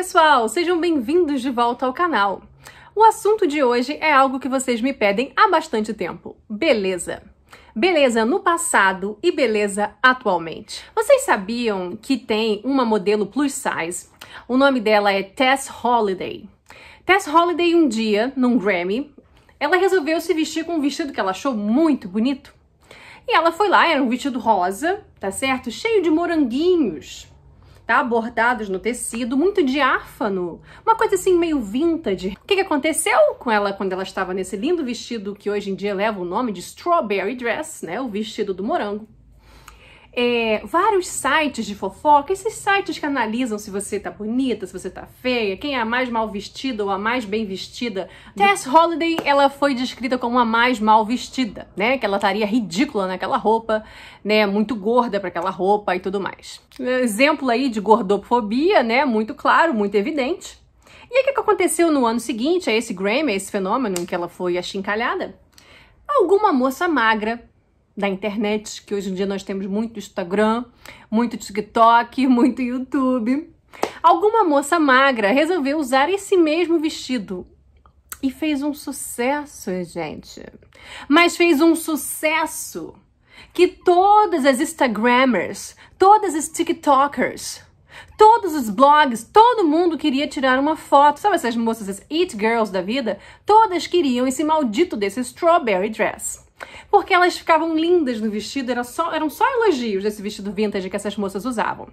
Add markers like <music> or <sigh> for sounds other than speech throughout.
pessoal, sejam bem-vindos de volta ao canal. O assunto de hoje é algo que vocês me pedem há bastante tempo: beleza. Beleza no passado e beleza atualmente. Vocês sabiam que tem uma modelo plus size? O nome dela é Tess Holiday. Tess Holiday, um dia, num Grammy, ela resolveu se vestir com um vestido que ela achou muito bonito. E ela foi lá, era um vestido rosa, tá certo? Cheio de moranguinhos tá? Bordados no tecido, muito diáfano. Uma coisa assim meio vintage. O que, que aconteceu com ela quando ela estava nesse lindo vestido que hoje em dia leva o nome de Strawberry Dress, né? O vestido do morango é, vários sites de fofoca, esses sites que analisam se você tá bonita, se você tá feia, quem é a mais mal vestida ou a mais bem vestida. Tess Holiday, ela foi descrita como a mais mal vestida, né? Que ela estaria ridícula naquela roupa, né? Muito gorda para aquela roupa e tudo mais. Exemplo aí de gordofobia, né? Muito claro, muito evidente. E aí, o que aconteceu no ano seguinte a esse Grammy, a esse fenômeno em que ela foi achincalhada? Alguma moça magra da internet, que hoje em dia nós temos muito Instagram, muito TikTok, <laughs> muito YouTube. Alguma moça magra resolveu usar esse mesmo vestido e fez um sucesso, gente. Mas fez um sucesso que todas as Instagrammers, todas as TikTokers, todos os blogs, todo mundo queria tirar uma foto. Sabe essas moças, as It Girls da vida? Todas queriam esse maldito desse strawberry dress. Porque elas ficavam lindas no vestido, era só, eram só elogios desse vestido vintage que essas moças usavam.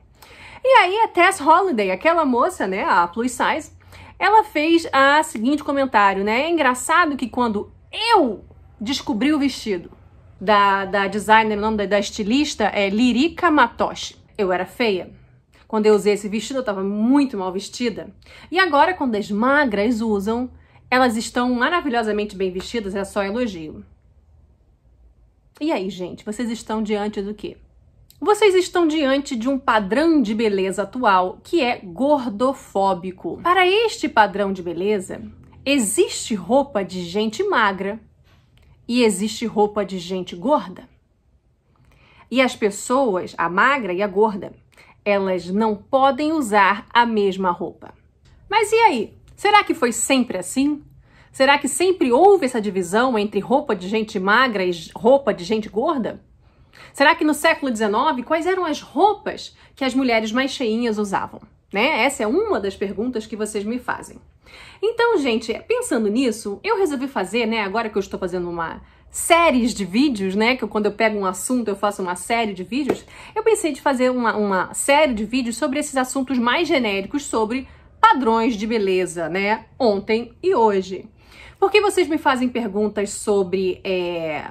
E aí a Tess Holiday, aquela moça, né, a plus size, ela fez a seguinte comentário, né? É engraçado que quando eu descobri o vestido da, da designer, o nome da, da estilista é Lirica Matoshi. Eu era feia. Quando eu usei esse vestido, eu estava muito mal vestida. E agora, quando as magras usam, elas estão maravilhosamente bem vestidas, é só elogio. E aí, gente, vocês estão diante do quê? Vocês estão diante de um padrão de beleza atual que é gordofóbico. Para este padrão de beleza, existe roupa de gente magra e existe roupa de gente gorda. E as pessoas, a magra e a gorda, elas não podem usar a mesma roupa. Mas e aí? Será que foi sempre assim? Será que sempre houve essa divisão entre roupa de gente magra e roupa de gente gorda? Será que no século XIX, quais eram as roupas que as mulheres mais cheinhas usavam? Né? Essa é uma das perguntas que vocês me fazem. Então, gente, pensando nisso, eu resolvi fazer, né, agora que eu estou fazendo uma séries de vídeos, né, que eu, quando eu pego um assunto eu faço uma série de vídeos, eu pensei de fazer uma, uma série de vídeos sobre esses assuntos mais genéricos, sobre padrões de beleza, né, ontem e hoje. Porque vocês me fazem perguntas sobre é,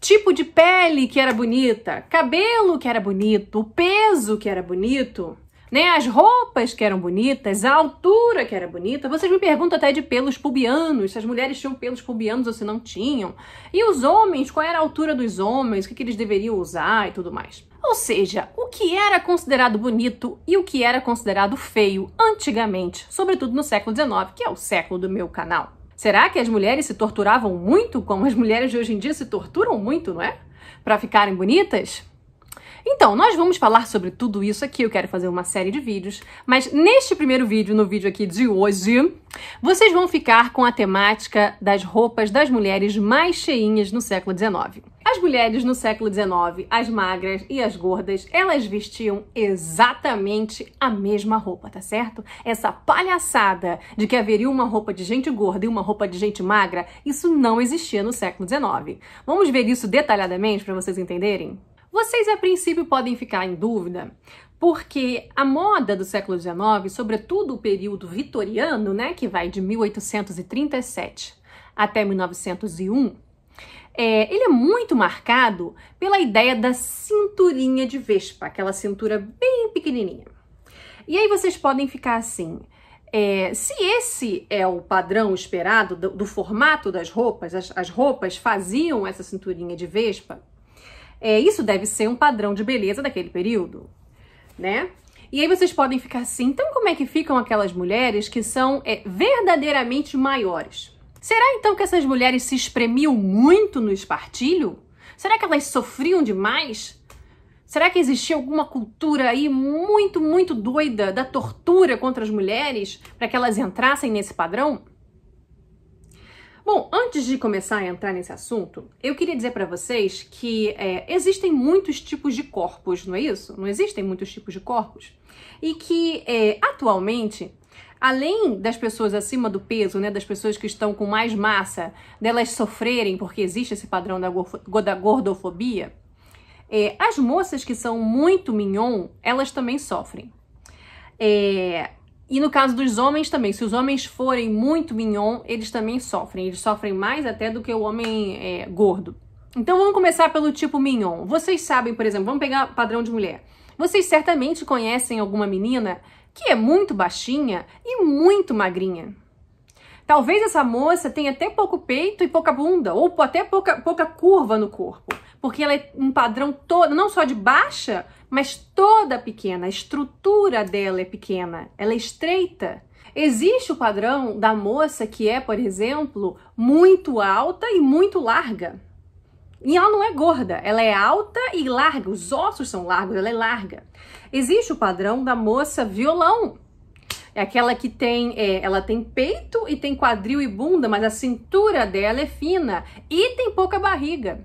tipo de pele que era bonita, cabelo que era bonito, o peso que era bonito, né? As roupas que eram bonitas, a altura que era bonita. Vocês me perguntam até de pelos pubianos, se as mulheres tinham pelos pubianos ou se não tinham. E os homens, qual era a altura dos homens, o que, que eles deveriam usar e tudo mais. Ou seja, o que era considerado bonito e o que era considerado feio antigamente, sobretudo no século XIX, que é o século do meu canal. Será que as mulheres se torturavam muito como as mulheres de hoje em dia se torturam muito, não é? Para ficarem bonitas? Então, nós vamos falar sobre tudo isso aqui, eu quero fazer uma série de vídeos, mas neste primeiro vídeo, no vídeo aqui de hoje, vocês vão ficar com a temática das roupas das mulheres mais cheinhas no século XIX. As mulheres no século XIX, as magras e as gordas, elas vestiam exatamente a mesma roupa, tá certo? Essa palhaçada de que haveria uma roupa de gente gorda e uma roupa de gente magra, isso não existia no século XIX. Vamos ver isso detalhadamente para vocês entenderem? Vocês a princípio podem ficar em dúvida, porque a moda do século XIX, sobretudo o período vitoriano, né, que vai de 1837 até 1901, é, ele é muito marcado pela ideia da cinturinha de Vespa, aquela cintura bem pequenininha. E aí vocês podem ficar assim. É, se esse é o padrão esperado do, do formato das roupas, as, as roupas faziam essa cinturinha de Vespa, é, isso deve ser um padrão de beleza daquele período, né? E aí vocês podem ficar assim, então como é que ficam aquelas mulheres que são é, verdadeiramente maiores? Será então que essas mulheres se espremiam muito no espartilho? Será que elas sofriam demais? Será que existia alguma cultura aí muito, muito doida da tortura contra as mulheres para que elas entrassem nesse padrão? Bom, antes de começar a entrar nesse assunto, eu queria dizer para vocês que é, existem muitos tipos de corpos, não é isso? Não existem muitos tipos de corpos? E que é, atualmente, além das pessoas acima do peso, né, das pessoas que estão com mais massa, delas sofrerem porque existe esse padrão da, gordofobia, é, as moças que são muito mignon, elas também sofrem. É, e no caso dos homens também, se os homens forem muito mignon, eles também sofrem. Eles sofrem mais até do que o homem é, gordo. Então vamos começar pelo tipo mignon. Vocês sabem, por exemplo, vamos pegar padrão de mulher. Vocês certamente conhecem alguma menina que é muito baixinha e muito magrinha. Talvez essa moça tenha até pouco peito e pouca bunda, ou até pouca, pouca curva no corpo, porque ela é um padrão todo, não só de baixa, mas toda pequena, a estrutura dela é pequena, ela é estreita. Existe o padrão da moça que é, por exemplo, muito alta e muito larga. E ela não é gorda, ela é alta e larga, os ossos são largos, ela é larga. Existe o padrão da moça violão. É aquela que tem, é, ela tem peito e tem quadril e bunda, mas a cintura dela é fina e tem pouca barriga.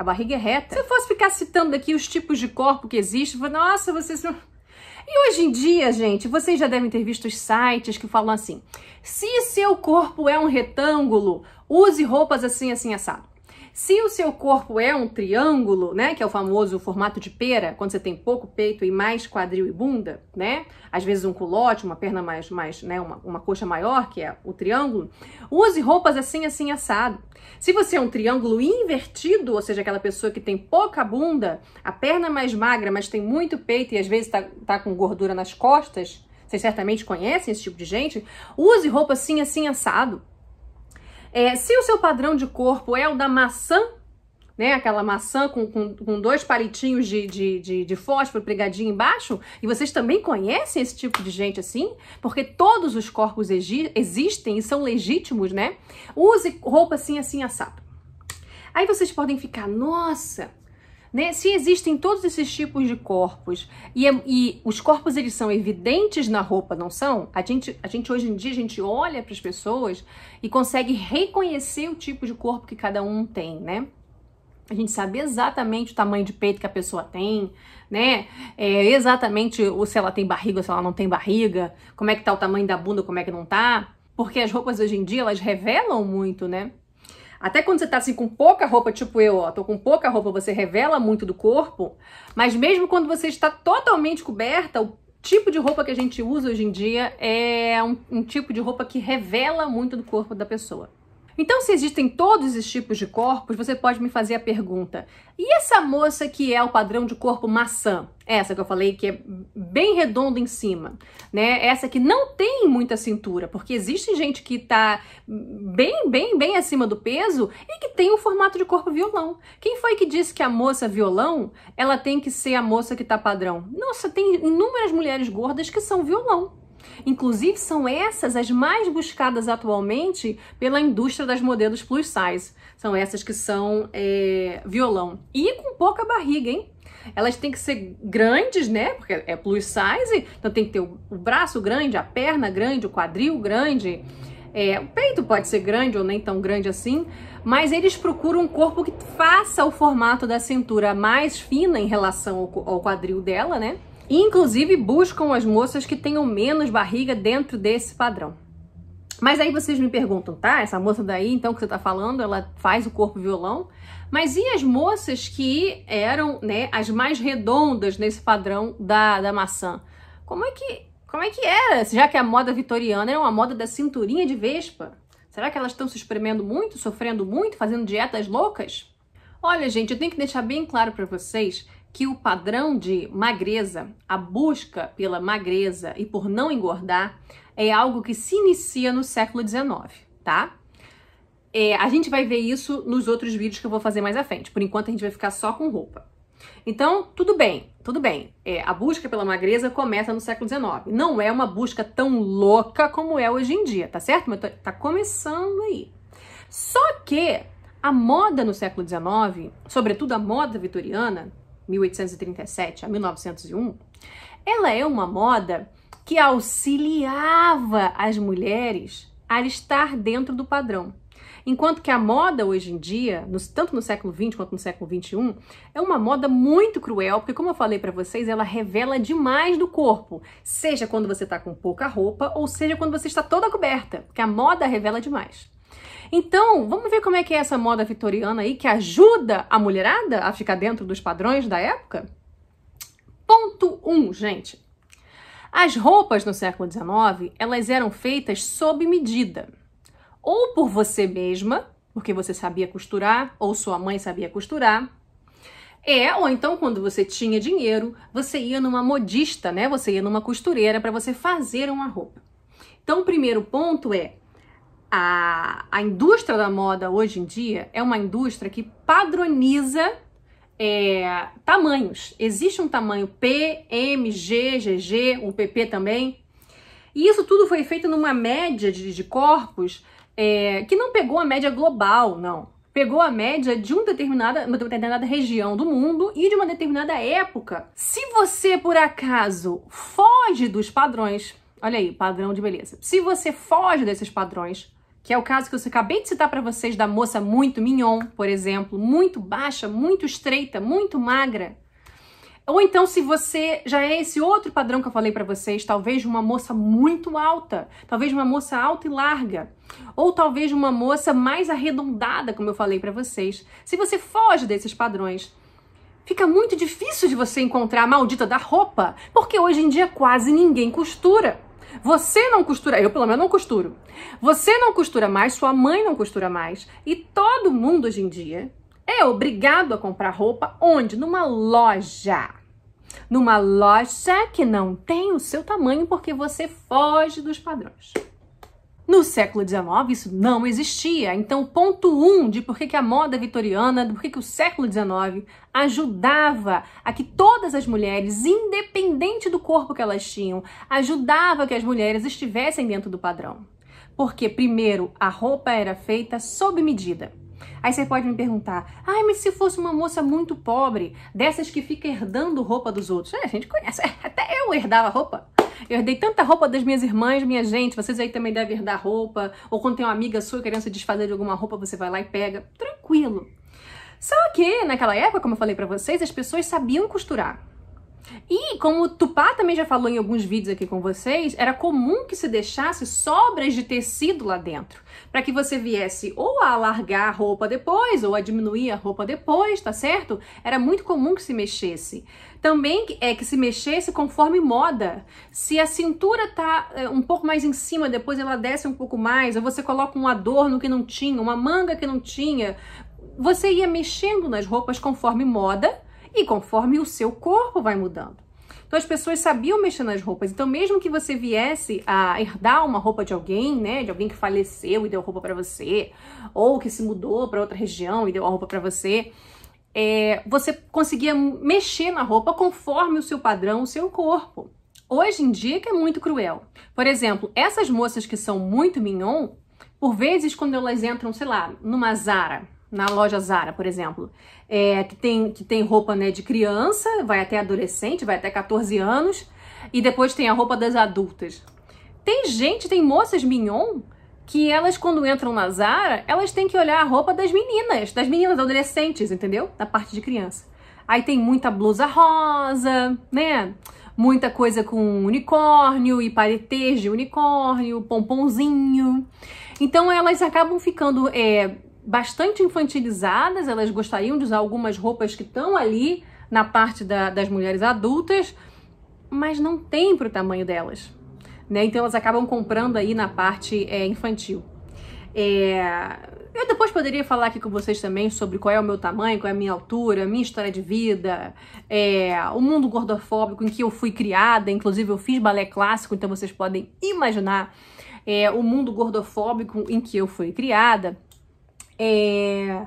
A barriga é reta. Se eu fosse ficar citando aqui os tipos de corpo que existem, nossa, vocês E hoje em dia, gente, vocês já devem ter visto os sites que falam assim: se seu corpo é um retângulo, use roupas assim, assim, assado. Se o seu corpo é um triângulo, né, que é o famoso formato de pera, quando você tem pouco peito e mais quadril e bunda, né, às vezes um culote, uma perna mais, mais né, uma, uma coxa maior, que é o triângulo, use roupas assim, assim, assado. Se você é um triângulo invertido, ou seja, aquela pessoa que tem pouca bunda, a perna mais magra, mas tem muito peito e às vezes tá, tá com gordura nas costas, vocês certamente conhecem esse tipo de gente, use roupa assim, assim, assado. É, se o seu padrão de corpo é o da maçã, né, aquela maçã com, com, com dois palitinhos de, de, de, de, fósforo pregadinho embaixo, e vocês também conhecem esse tipo de gente assim, porque todos os corpos existem e são legítimos, né? Use roupa assim, assim, assado. Aí vocês podem ficar, nossa, né? Se existem todos esses tipos de corpos e, é, e, os corpos eles são evidentes na roupa, não são? A gente, a gente hoje em dia a gente olha para as pessoas e consegue reconhecer o tipo de corpo que cada um tem, né? A gente sabe exatamente o tamanho de peito que a pessoa tem, né? É, exatamente ou se ela tem barriga ou se ela não tem barriga, como é que tá o tamanho da bunda, como é que não tá. Porque as roupas hoje em dia elas revelam muito, né? Até quando você tá assim com pouca roupa, tipo eu, ó, tô com pouca roupa, você revela muito do corpo, mas mesmo quando você está totalmente coberta, o tipo de roupa que a gente usa hoje em dia é um, um tipo de roupa que revela muito do corpo da pessoa. Então, se existem todos esses tipos de corpos, você pode me fazer a pergunta: e essa moça que é o padrão de corpo maçã? Essa que eu falei que é bem redonda em cima, né? Essa que não tem muita cintura, porque existe gente que tá bem, bem, bem acima do peso e que tem o um formato de corpo violão. Quem foi que disse que a moça violão, ela tem que ser a moça que tá padrão? Nossa, tem inúmeras mulheres gordas que são violão. Inclusive, são essas as mais buscadas atualmente pela indústria das modelos plus size. São essas que são é, violão. E com pouca barriga, hein? Elas têm que ser grandes, né? Porque é plus size, então tem que ter o braço grande, a perna grande, o quadril grande. É, o peito pode ser grande ou nem tão grande assim, mas eles procuram um corpo que faça o formato da cintura mais fina em relação ao, ao quadril dela, né? inclusive, buscam as moças que tenham menos barriga dentro desse padrão. Mas aí vocês me perguntam, tá? Essa moça daí, então, que você tá falando, ela faz o corpo violão. Mas e as moças que eram, né, as mais redondas nesse padrão da, da maçã? Como é que como é que era? Já que a moda vitoriana era é uma moda da cinturinha de vespa. Será que elas estão se espremendo muito, sofrendo muito, fazendo dietas loucas? Olha, gente, eu tenho que deixar bem claro para vocês que o padrão de magreza, a busca pela magreza e por não engordar, é algo que se inicia no século XIX, tá? É, a gente vai ver isso nos outros vídeos que eu vou fazer mais à frente. Por enquanto, a gente vai ficar só com roupa. Então, tudo bem, tudo bem. É, a busca pela magreza começa no século XIX. Não é uma busca tão louca como é hoje em dia, tá certo? Mas tá, tá começando aí. Só que a moda no século XIX, sobretudo a moda vitoriana, 1837 a 1901, ela é uma moda que auxiliava as mulheres a estar dentro do padrão. Enquanto que a moda hoje em dia, no, tanto no século XX quanto no século XXI, é uma moda muito cruel, porque, como eu falei para vocês, ela revela demais do corpo, seja quando você está com pouca roupa ou seja quando você está toda coberta, porque a moda revela demais. Então, vamos ver como é que é essa moda vitoriana aí que ajuda a mulherada a ficar dentro dos padrões da época? Ponto 1, um, gente. As roupas no século XIX, elas eram feitas sob medida. Ou por você mesma, porque você sabia costurar, ou sua mãe sabia costurar, é, ou então quando você tinha dinheiro, você ia numa modista, né? Você ia numa costureira para você fazer uma roupa. Então, o primeiro ponto é a, a indústria da moda hoje em dia é uma indústria que padroniza é, tamanhos. Existe um tamanho P, M, G, GG, o PP também. E isso tudo foi feito numa média de, de corpos é, que não pegou a média global, não. Pegou a média de uma determinada, uma determinada região do mundo e de uma determinada época. Se você, por acaso, foge dos padrões, olha aí, padrão de beleza. Se você foge desses padrões, que é o caso que eu acabei de citar para vocês da moça muito mignon, por exemplo, muito baixa, muito estreita, muito magra. Ou então, se você já é esse outro padrão que eu falei para vocês, talvez uma moça muito alta, talvez uma moça alta e larga, ou talvez uma moça mais arredondada, como eu falei para vocês. Se você foge desses padrões, fica muito difícil de você encontrar a maldita da roupa, porque hoje em dia quase ninguém costura. Você não costura, eu pelo menos não costuro. Você não costura mais, sua mãe não costura mais. E todo mundo hoje em dia é obrigado a comprar roupa onde? Numa loja. Numa loja que não tem o seu tamanho porque você foge dos padrões. No século XIX isso não existia. Então, ponto 1 um de por que a moda vitoriana, de por que o século XIX ajudava a que todas as mulheres, independente do corpo que elas tinham, ajudava que as mulheres estivessem dentro do padrão. Porque, primeiro, a roupa era feita sob medida. Aí você pode me perguntar, ai, ah, mas se fosse uma moça muito pobre, dessas que fica herdando roupa dos outros? É, a gente conhece, <laughs> até eu herdava roupa. Eu herdei tanta roupa das minhas irmãs, minha gente. Vocês aí também devem herdar roupa. Ou quando tem uma amiga sua querendo se desfazer de alguma roupa, você vai lá e pega. Tranquilo. Só que naquela época, como eu falei para vocês, as pessoas sabiam costurar. E como o Tupá também já falou em alguns vídeos aqui com vocês, era comum que se deixasse sobras de tecido lá dentro, para que você viesse ou a alargar a roupa depois, ou a diminuir a roupa depois, tá certo? Era muito comum que se mexesse. Também é que se mexesse conforme moda. Se a cintura tá é, um pouco mais em cima, depois ela desce um pouco mais, ou você coloca um adorno que não tinha, uma manga que não tinha, você ia mexendo nas roupas conforme moda e conforme o seu corpo vai mudando. Então as pessoas sabiam mexer nas roupas. Então mesmo que você viesse a herdar uma roupa de alguém, né, de alguém que faleceu e deu roupa para você, ou que se mudou para outra região e deu a roupa para você, é, você conseguia mexer na roupa conforme o seu padrão, o seu corpo. Hoje em dia que é muito cruel. Por exemplo, essas moças que são muito mignon, por vezes quando elas entram, sei lá, numa Zara, na loja Zara, por exemplo, é, que, tem, que tem roupa né, de criança, vai até adolescente, vai até 14 anos, e depois tem a roupa das adultas. Tem gente, tem moças mignon, que elas, quando entram na Zara, elas têm que olhar a roupa das meninas, das meninas adolescentes, entendeu? Da parte de criança. Aí tem muita blusa rosa, né? Muita coisa com unicórnio e paretês de unicórnio, pomponzinho. Então elas acabam ficando é, bastante infantilizadas, elas gostariam de usar algumas roupas que estão ali na parte da, das mulheres adultas, mas não tem para o tamanho delas. Né? Então elas acabam comprando aí na parte é, infantil. É... Eu depois poderia falar aqui com vocês também sobre qual é o meu tamanho, qual é a minha altura, minha história de vida, é... o mundo gordofóbico em que eu fui criada, inclusive eu fiz balé clássico, então vocês podem imaginar é, o mundo gordofóbico em que eu fui criada. É...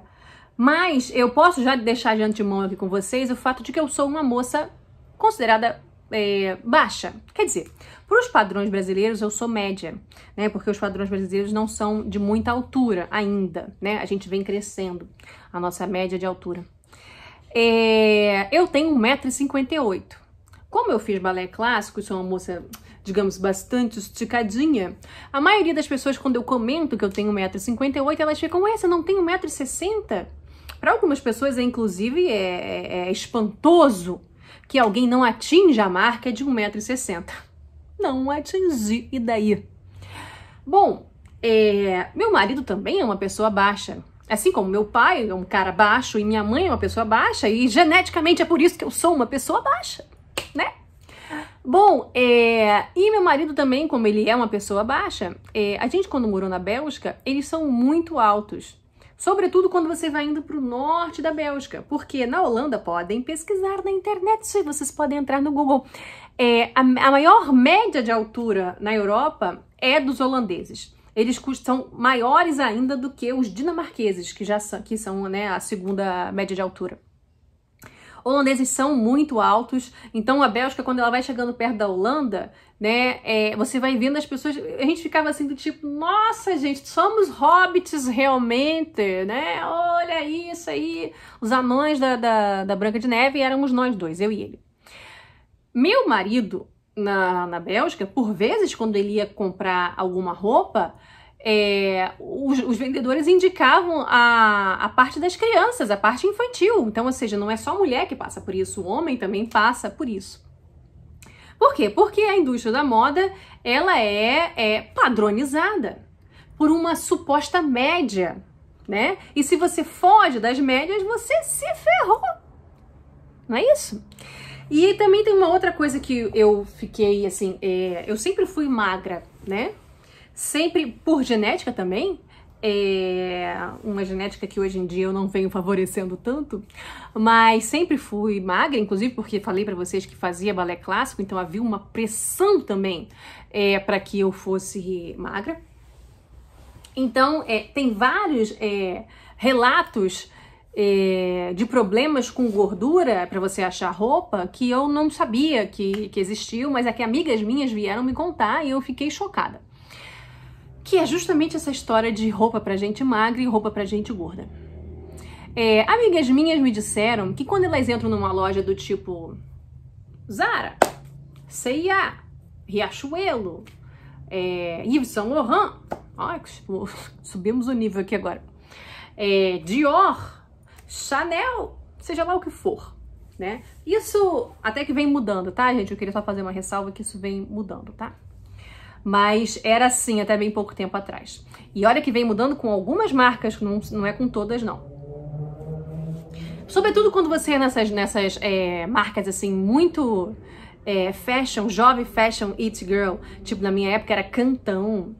Mas eu posso já deixar de antemão aqui com vocês o fato de que eu sou uma moça considerada é, baixa. Quer dizer, para os padrões brasileiros eu sou média, né? Porque os padrões brasileiros não são de muita altura ainda, né? A gente vem crescendo a nossa média de altura. É, eu tenho 1,58m. Como eu fiz balé clássico e sou uma moça digamos, bastante esticadinha, a maioria das pessoas, quando eu comento que eu tenho 1,58m, elas ficam, ué, você não tem 1,60m? Para algumas pessoas, é, inclusive, é, é, é, espantoso que alguém não atinja a marca de 1,60m. Não atingi, e daí? Bom, é, meu marido também é uma pessoa baixa, Assim como meu pai é um cara baixo e minha mãe é uma pessoa baixa, e geneticamente é por isso que eu sou uma pessoa baixa, né? Bom, é, e meu marido também, como ele é uma pessoa baixa, é, a gente quando morou na Bélgica, eles são muito altos. Sobretudo quando você vai indo para o norte da Bélgica, porque na Holanda podem pesquisar na internet, se vocês podem entrar no Google. É, a, a, maior média de altura na Europa é dos holandeses. Eles são maiores ainda do que os dinamarqueses, que já são, que são né, a segunda média de altura holandeses são muito altos, então a Bélgica, quando ela vai chegando perto da Holanda, né, é, você vai vendo as pessoas, a gente ficava assim do tipo, nossa gente, somos hobbits realmente, né, olha isso aí, os anões da, da, da Branca de Neve éramos nós dois, eu e ele. Meu marido, na, na Bélgica, por vezes, quando ele ia comprar alguma roupa, é, os, os, vendedores indicavam a, a parte das crianças, a parte infantil. Então, ou seja, não é só a mulher que passa por isso, o homem também passa por isso. Por quê? Porque a indústria da moda ela é, é padronizada por uma suposta média, né? E se você foge das médias, você se ferrou. Não é isso? E também tem uma outra coisa que eu fiquei assim, é, eu sempre fui magra, né? sempre por genética também, é uma genética que hoje em dia eu não venho favorecendo tanto, mas sempre fui magra, inclusive porque falei para vocês que fazia balé clássico, então havia uma pressão também é, para que eu fosse magra. Então, é, tem vários é, relatos é, de problemas com gordura para você achar roupa que eu não sabia que, que existiam, mas é que amigas minhas vieram me contar e eu fiquei chocada que é justamente essa história de roupa pra gente magra e roupa pra gente gorda. É, amigas minhas me disseram que quando elas entram numa loja do tipo Zara, C&A, Riachuelo, é, Yves Saint Laurent, ó, tipo, <laughs> subimos o nível aqui agora, é, Dior, Chanel, seja lá o que for, né? Isso até que vem mudando, tá, gente? Eu queria só fazer uma ressalva que isso vem mudando, tá? mas era assim até bem pouco tempo atrás. E olha que vem mudando com algumas marcas, não, não é com todas, não. Sobretudo quando você é nessas, nessas é, marcas assim, muito é, fashion, jovem fashion it girl. Tipo, na minha época era Cantão,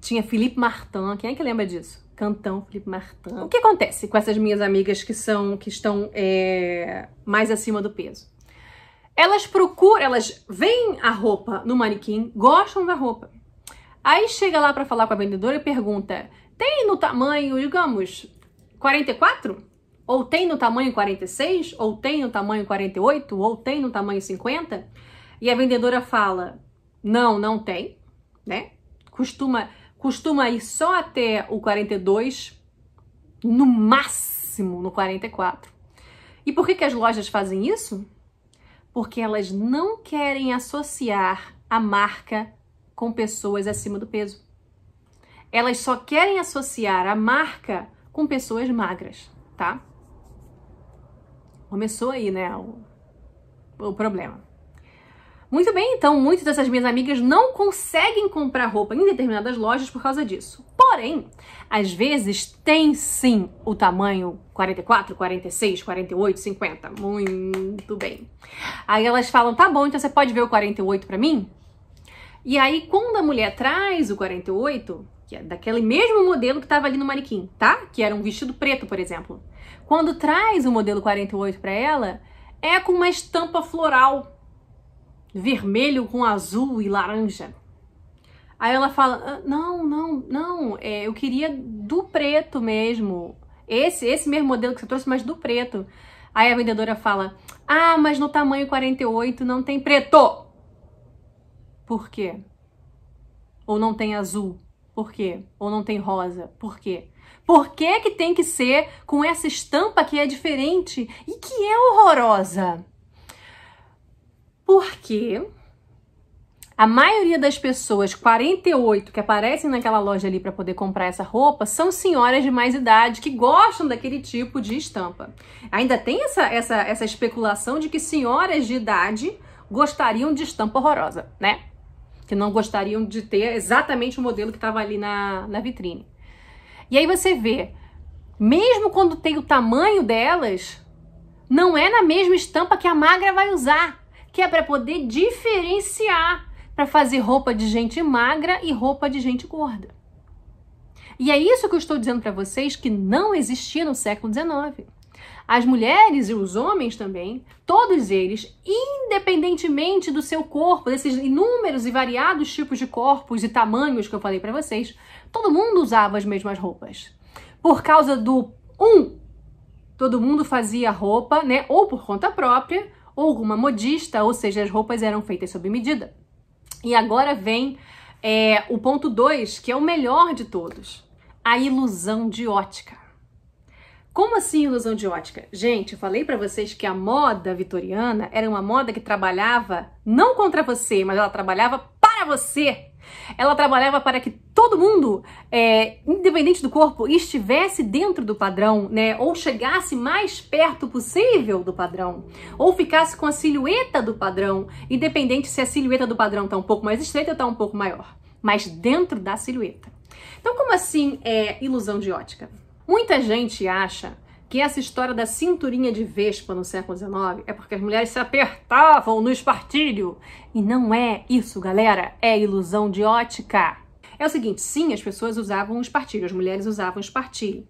tinha Felipe Martin, quem é que lembra disso? Cantão, Felipe Martin. O que acontece com essas minhas amigas que são, que estão é, mais acima do peso? Elas procuram, elas veem a roupa no manequim, gostam da roupa. Aí chega lá para falar com a vendedora e pergunta: "Tem no tamanho, digamos, 44?" ou tem no tamanho 46, ou tem no tamanho 48, ou tem no tamanho 50, e a vendedora fala: "Não, não tem", né? Costuma costuma ir só até o 42, no máximo no 44. E por que que as lojas fazem isso? porque elas não querem associar a marca com pessoas acima do peso. Elas só querem associar a marca com pessoas magras, tá? Começou aí, né, o, o problema. Muito bem, então, muitas dessas minhas amigas não conseguem comprar roupa em determinadas lojas por causa disso. Porém, às vezes tem sim o tamanho 44, 46, 48, 50. Muito bem. Aí elas falam: "Tá bom, então você pode ver o 48 para mim?" E aí quando a mulher traz o 48, que é daquele mesmo modelo que estava ali no manequim, tá? Que era um vestido preto, por exemplo. Quando traz o modelo 48 para ela, é com uma estampa floral vermelho com azul e laranja. Aí ela fala: ah, "Não, não, não, é, eu queria do preto mesmo. Esse, esse mesmo modelo que você trouxe, mas do preto". Aí a vendedora fala: "Ah, mas no tamanho 48 não tem preto". Por quê? Ou não tem azul? Por quê? Ou não tem rosa? Por quê? Por que que tem que ser com essa estampa que é diferente e que é horrorosa? Porque a maioria das pessoas, 48, que aparecem naquela loja ali para poder comprar essa roupa, são senhoras de mais idade que gostam daquele tipo de estampa. Ainda tem essa, essa, essa especulação de que senhoras de idade gostariam de estampa horrorosa, né? Que não gostariam de ter exatamente o modelo que estava ali na, na vitrine. E aí você vê, mesmo quando tem o tamanho delas, não é na mesma estampa que a magra vai usar que é para poder diferenciar, para fazer roupa de gente magra e roupa de gente gorda. E é isso que eu estou dizendo para vocês que não existia no século XIX. As mulheres e os homens também, todos eles, independentemente do seu corpo, desses inúmeros e variados tipos de corpos e tamanhos que eu falei para vocês, todo mundo usava as mesmas roupas. Por causa do um, todo mundo fazia roupa, né, ou por conta própria, ou uma modista, ou seja, as roupas eram feitas sob medida. E agora vem é, o ponto 2, que é o melhor de todos: a ilusão de ótica. Como assim ilusão de ótica? Gente, eu falei para vocês que a moda vitoriana era uma moda que trabalhava não contra você, mas ela trabalhava para você. Ela trabalhava para que todo mundo, é, independente do corpo, estivesse dentro do padrão, né? Ou chegasse mais perto possível do padrão, ou ficasse com a silhueta do padrão, independente se a silhueta do padrão está um pouco mais estreita ou está um pouco maior, mas dentro da silhueta. Então, como assim é ilusão de ótica? Muita gente acha que essa história da cinturinha de Vespa no século XIX é porque as mulheres se apertavam no espartilho. E não é isso, galera. É ilusão de ótica. É o seguinte, sim, as pessoas usavam os partilhos, as mulheres usavam os partilhos.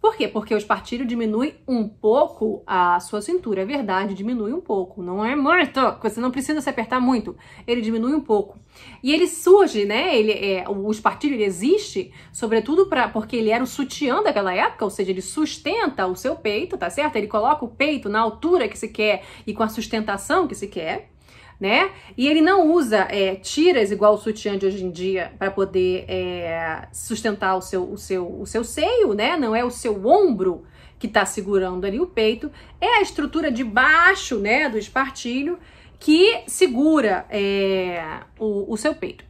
Por quê? Porque o espartilho diminui um pouco a sua cintura. É verdade, diminui um pouco. Não é muito. Você não precisa se apertar muito. Ele diminui um pouco. E ele surge, né? Ele é, o espartilho ele existe, sobretudo pra, porque ele era o sutiã daquela época, ou seja, ele sustenta o seu peito, tá certo? Ele coloca o peito na altura que se quer e com a sustentação que se quer né? E ele não usa é, tiras igual o sutiã de hoje em dia para poder é, sustentar o seu, o, seu, o seu seio, né? Não é o seu ombro que está segurando ali o peito, é a estrutura de baixo, né, do espartilho que segura é, o, o seu peito.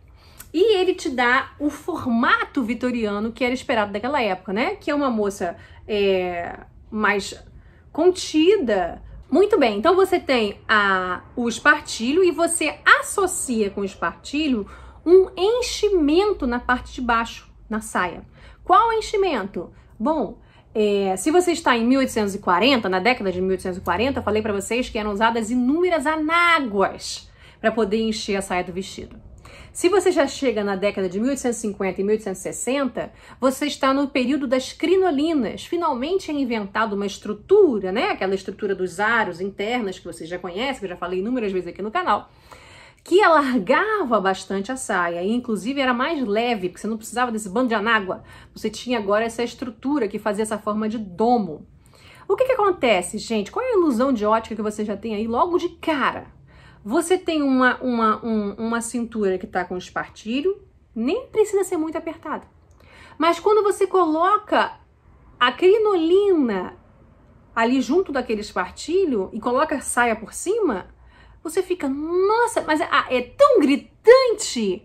E ele te dá o formato vitoriano que era esperado daquela época, né? Que é uma moça é, mais contida, muito bem, então você tem a, o espartilho e você associa com o espartilho um enchimento na parte de baixo, na saia. Qual enchimento? Bom, é, se você está em 1840, na década de 1840, falei para vocês que eram usadas inúmeras anáguas para poder encher a saia do vestido. Se você já chega na década de 1850 e 1860, você está no período das crinolinas. Finalmente é inventada uma estrutura, né? Aquela estrutura dos aros internas que você já conhece, que eu já falei inúmeras vezes aqui no canal que alargava bastante a saia, e inclusive era mais leve, porque você não precisava desse bando de anágua. Você tinha agora essa estrutura que fazia essa forma de domo. O que, que acontece, gente? Qual é a ilusão de ótica que você já tem aí logo de cara? Você tem uma, uma, um, uma cintura que está com espartilho, nem precisa ser muito apertada. Mas quando você coloca a crinolina ali junto daquele espartilho e coloca saia por cima, você fica, nossa, mas é, é tão gritante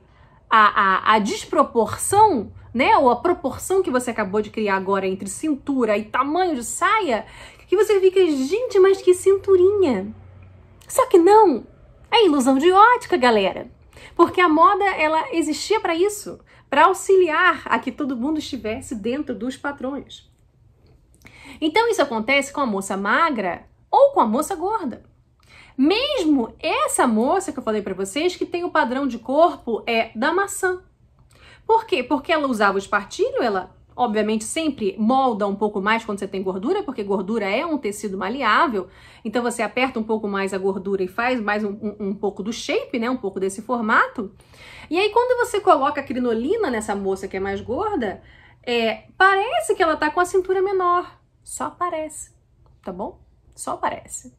a, a, a, desproporção, né? Ou a proporção que você acabou de criar agora entre cintura e tamanho de saia, que você fica, gente, mas que cinturinha. Só que não, é ilusão de ótica, galera. Porque a moda ela existia para isso, para auxiliar a que todo mundo estivesse dentro dos padrões. Então isso acontece com a moça magra ou com a moça gorda. Mesmo essa moça que eu falei para vocês que tem o padrão de corpo é da maçã. Por quê? Porque ela usava o espartilho, ela Obviamente, sempre molda um pouco mais quando você tem gordura, porque gordura é um tecido maleável. Então, você aperta um pouco mais a gordura e faz mais um, um, um pouco do shape, né? Um pouco desse formato. E aí, quando você coloca a crinolina nessa moça que é mais gorda, é, parece que ela tá com a cintura menor. Só parece, tá bom? Só parece.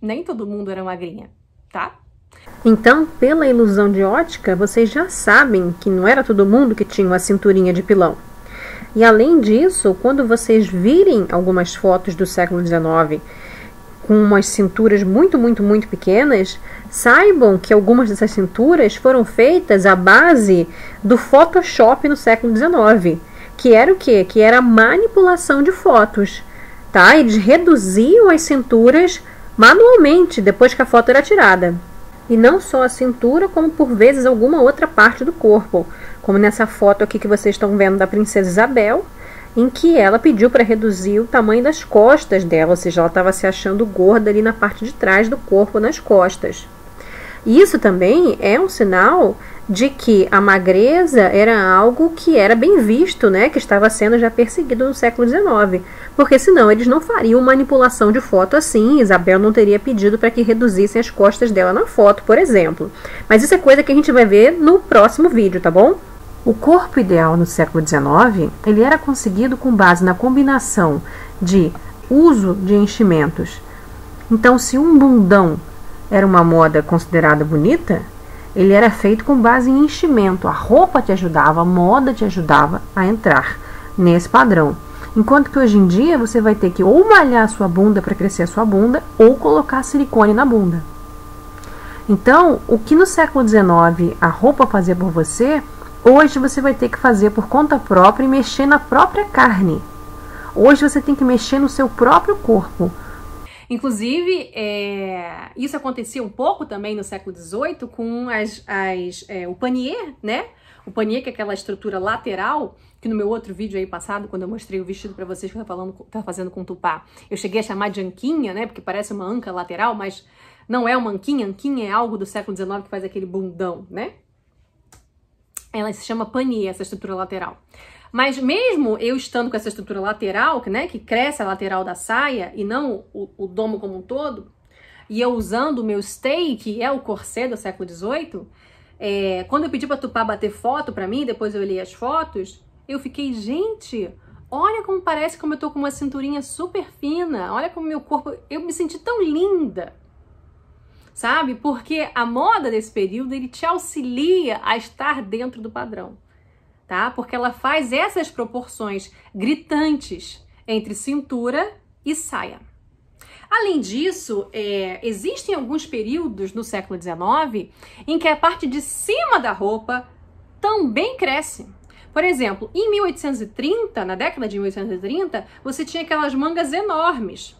Nem todo mundo era magrinha, tá? Então, pela ilusão de ótica, vocês já sabem que não era todo mundo que tinha uma cinturinha de pilão. E além disso, quando vocês virem algumas fotos do século XIX com umas cinturas muito, muito, muito pequenas, saibam que algumas dessas cinturas foram feitas à base do Photoshop no século XIX, que era o quê? Que era a manipulação de fotos, tá? Eles reduziam as cinturas manualmente depois que a foto era tirada. E não só a cintura, como por vezes alguma outra parte do corpo, como nessa foto aqui que vocês estão vendo da princesa Isabel, em que ela pediu para reduzir o tamanho das costas dela, ou seja, ela estava se achando gorda ali na parte de trás do corpo, nas costas. Isso também é um sinal de que a magreza era algo que era bem visto, né, que estava sendo já perseguido no século XIX, porque senão eles não fariam manipulação de foto assim, Isabel não teria pedido para que reduzissem as costas dela na foto, por exemplo. Mas isso é coisa que a gente vai ver no próximo vídeo, tá bom? O corpo ideal no século XIX ele era conseguido com base na combinação de uso de enchimentos. Então, se um bundão era uma moda considerada bonita, ele era feito com base em enchimento. A roupa te ajudava, a moda te ajudava a entrar nesse padrão. Enquanto que hoje em dia você vai ter que ou malhar a sua bunda para crescer a sua bunda ou colocar silicone na bunda. Então, o que no século XIX a roupa fazia por você, Hoje você vai ter que fazer por conta própria e mexer na própria carne. Hoje você tem que mexer no seu próprio corpo. Inclusive, é, isso acontecia um pouco também no século XVIII com as, as é, o panier, né? O panier, que é aquela estrutura lateral, que no meu outro vídeo aí passado, quando eu mostrei o vestido para vocês que eu tava, falando, tava fazendo com tupá, eu cheguei a chamar de anquinha, né? Porque parece uma anca lateral, mas não é uma anquinha. Anquinha é algo do século XIX que faz aquele bundão, né? Ela se chama pania, essa estrutura lateral. Mas mesmo eu estando com essa estrutura lateral, né, que cresce a lateral da saia e não o, o domo como um todo, e eu usando o meu stay, que é o corset do século XVIII, é, quando eu pedi para Tupá bater foto para mim, depois eu olhei as fotos, eu fiquei, gente, olha como parece como eu tô com uma cinturinha super fina, olha como meu corpo, eu me senti tão linda sabe? Porque a moda desse período ele te auxilia a estar dentro do padrão, tá? Porque ela faz essas proporções gritantes entre cintura e saia. Além disso, é, existem alguns períodos no século XIX em que a parte de cima da roupa também cresce. Por exemplo, em 1830, na década de 1830, você tinha aquelas mangas enormes,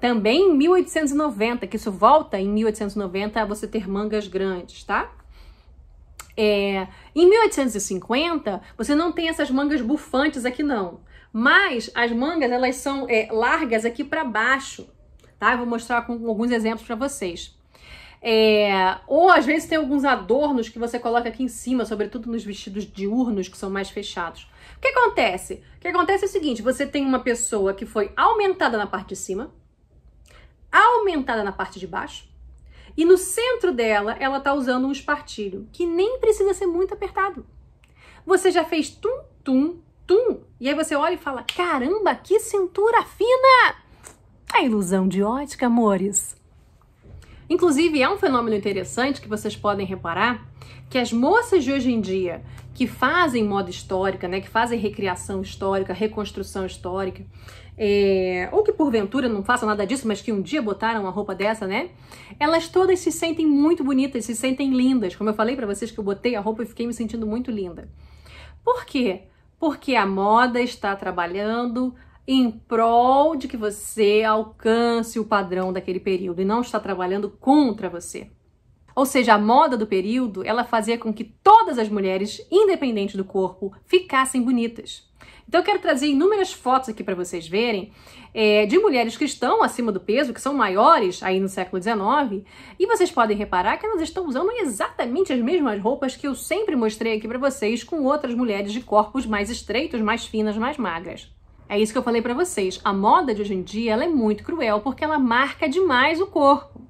também em 1890, que isso volta em 1890 a você ter mangas grandes, tá? É, em 1850, você não tem essas mangas bufantes aqui não. Mas as mangas, elas são é, largas aqui para baixo, tá? Eu vou mostrar com, alguns exemplos para vocês. É, ou às vezes tem alguns adornos que você coloca aqui em cima, sobretudo nos vestidos diurnos que são mais fechados. O que acontece? O que acontece é o seguinte: você tem uma pessoa que foi aumentada na parte de cima, aumentada na parte de baixo e no centro dela ela tá usando um espartilho, que nem precisa ser muito apertado. Você já fez tum, tum, tum, e aí você olha e fala, caramba, que cintura fina! A ilusão de ótica, amores. Inclusive, é um fenômeno interessante que vocês podem reparar que as moças de hoje em dia que fazem moda histórica, né, que fazem recriação histórica, reconstrução histórica, é, ou que porventura não façam nada disso, mas que um dia botaram uma roupa dessa, né? Elas todas se sentem muito bonitas, se sentem lindas. Como eu falei para vocês que eu botei a roupa e fiquei me sentindo muito linda. Por quê? Porque a moda está trabalhando em prol de que você alcance o padrão daquele período e não está trabalhando contra você. Ou seja, a moda do período, ela fazia com que todas as mulheres, independente do corpo, ficassem bonitas. Então eu quero trazer inúmeras fotos aqui para vocês verem é, de mulheres que estão acima do peso, que são maiores aí no século XIX, e vocês podem reparar que elas estão usando exatamente as mesmas roupas que eu sempre mostrei aqui para vocês com outras mulheres de corpos mais estreitos, mais finas, mais magras. É isso que eu falei para vocês. A moda de hoje em dia ela é muito cruel porque ela marca demais o corpo.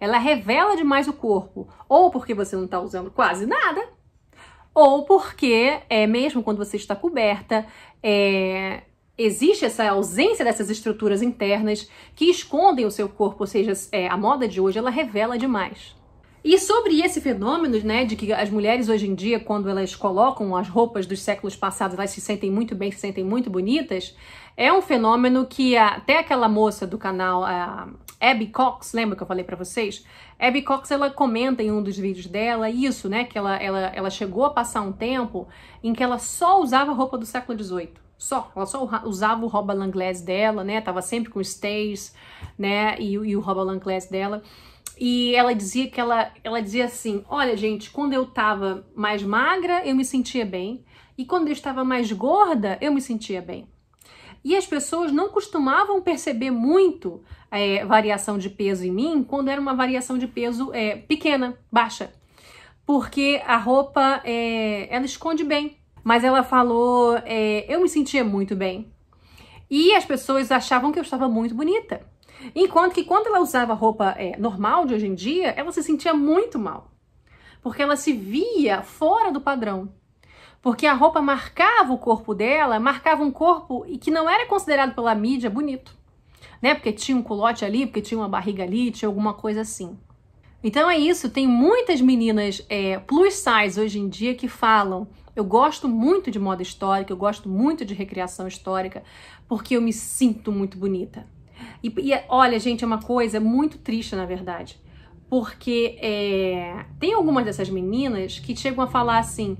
Ela revela demais o corpo, ou porque você não está usando quase nada, ou porque, é, mesmo quando você está coberta, é, existe essa ausência dessas estruturas internas que escondem o seu corpo, ou seja, é, a moda de hoje ela revela demais. E sobre esse fenômeno, né, de que as mulheres hoje em dia, quando elas colocam as roupas dos séculos passados, elas se sentem muito bem, se sentem muito bonitas, é um fenômeno que até aquela moça do canal, a, Abby Cox, lembra que eu falei para vocês? Abby Cox, ela comenta em um dos vídeos dela isso, né? Que ela, ela, ela chegou a passar um tempo em que ela só usava roupa do século XVIII. Só, ela só usava o roba langlais dela, né? Tava sempre com stays, né? E, e o roba langlais dela. E ela dizia que ela, ela dizia assim: olha, gente, quando eu tava mais magra, eu me sentia bem. E quando eu estava mais gorda, eu me sentia bem. E as pessoas não costumavam perceber muito é, variação de peso em mim quando era uma variação de peso é, pequena, baixa. Porque a roupa, é, ela esconde bem. Mas ela falou, é, eu me sentia muito bem. E as pessoas achavam que eu estava muito bonita. Enquanto que quando ela usava roupa é, normal de hoje em dia, ela se sentia muito mal. Porque ela se via fora do padrão porque a roupa marcava o corpo dela, marcava um corpo e que não era considerado pela mídia bonito, né? Porque tinha um culote ali, porque tinha uma barriga ali, tinha alguma coisa assim. Então é isso, tem muitas meninas é, plus size hoje em dia que falam eu gosto muito de moda histórica, eu gosto muito de recreação histórica, porque eu me sinto muito bonita. E, e olha, gente, é uma coisa muito triste, na verdade, porque é, tem algumas dessas meninas que chegam a falar assim: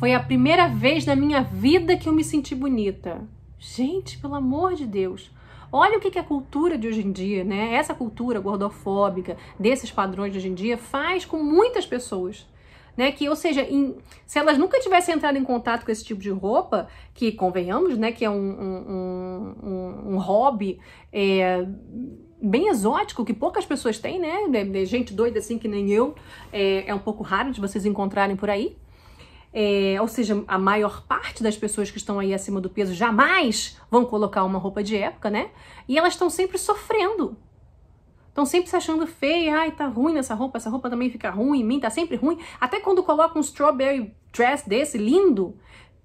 foi a primeira vez na minha vida que eu me senti bonita. Gente, pelo amor de Deus. Olha o que, a cultura de hoje em dia, né? Essa cultura gordofóbica, desses padrões de hoje em dia, faz com muitas pessoas. Né, que, ou seja, em, se elas nunca tivessem entrado em contato com esse tipo de roupa, que convenhamos, né? Que é um, um, um, um hobby é, bem exótico que poucas pessoas têm, né? Gente doida assim que nem eu é, é um pouco raro de vocês encontrarem por aí. É, ou seja, a maior parte das pessoas que estão aí acima do peso jamais vão colocar uma roupa de época, né? E elas estão sempre sofrendo. Estão sempre se achando feia, ai, tá ruim nessa roupa, essa roupa também fica ruim, em mim tá sempre ruim. Até quando coloca um strawberry dress desse lindo,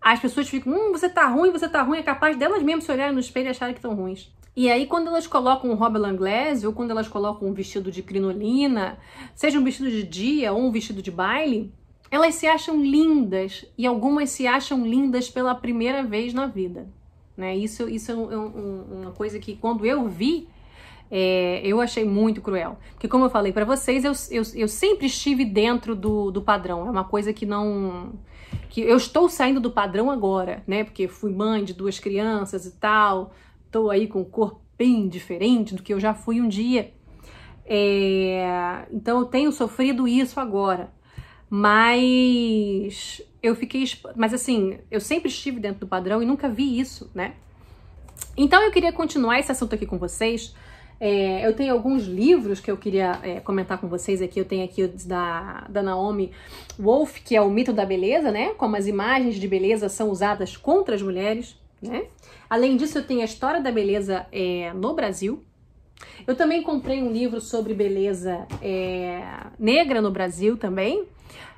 as pessoas ficam, hum, você tá ruim, você tá ruim, é capaz delas mesmas se olharem no espelho e acharem que estão ruins. E aí, quando elas colocam um Robin Langlaise, ou quando elas colocam um vestido de crinolina, seja um vestido de dia ou um vestido de baile, elas se acham lindas e algumas se acham lindas pela primeira vez na vida. Né? Isso, isso é um, é um, uma coisa que quando eu vi, é, eu achei muito cruel. Porque, como eu falei para vocês, eu, eu, eu, sempre estive dentro do, do padrão. É uma coisa que não. que Eu estou saindo do padrão agora, né? Porque fui mãe de duas crianças e tal, estou aí com um corpo bem diferente do que eu já fui um dia. É, então, eu tenho sofrido isso agora. Mas eu fiquei. Mas assim, eu sempre estive dentro do padrão e nunca vi isso, né? Então eu queria continuar esse assunto aqui com vocês. É, eu tenho alguns livros que eu queria é, comentar com vocês aqui. Eu tenho aqui da, da Naomi Wolf, que é o mito da beleza, né? Como as imagens de beleza são usadas contra as mulheres, né? Além disso, eu tenho a história da beleza é, no Brasil, eu também comprei um livro sobre beleza é, negra no Brasil também.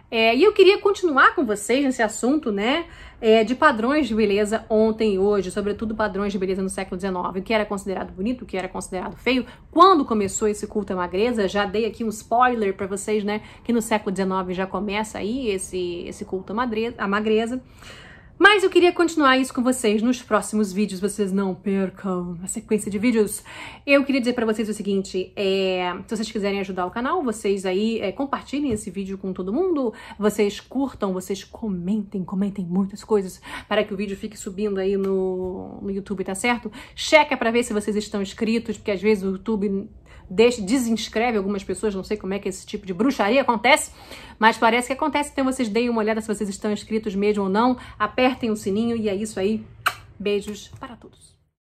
É, e eu queria continuar com vocês nesse assunto, né, é, de padrões de beleza ontem e hoje, sobretudo padrões de beleza no século XIX, o que era considerado bonito, o que era considerado feio, quando começou esse culto à magreza, já dei aqui um spoiler para vocês, né, que no século XIX já começa aí esse, esse culto à magreza. À magreza. Mas eu queria continuar isso com vocês nos próximos vídeos, vocês não percam a sequência de vídeos. Eu queria dizer para vocês o seguinte, é, se vocês quiserem ajudar o canal, vocês aí é, compartilhem esse vídeo com todo mundo, vocês curtam, vocês comentem, comentem muitas coisas para que o vídeo fique subindo aí no, no YouTube, tá certo? Checa para ver se vocês estão inscritos, porque às vezes o YouTube deixa, desinscreve algumas pessoas, não sei como é que esse tipo de bruxaria acontece, mas parece que acontece. Então vocês deem uma olhada se vocês estão inscritos mesmo ou não, apertem o sininho e é isso aí. Beijos para todos.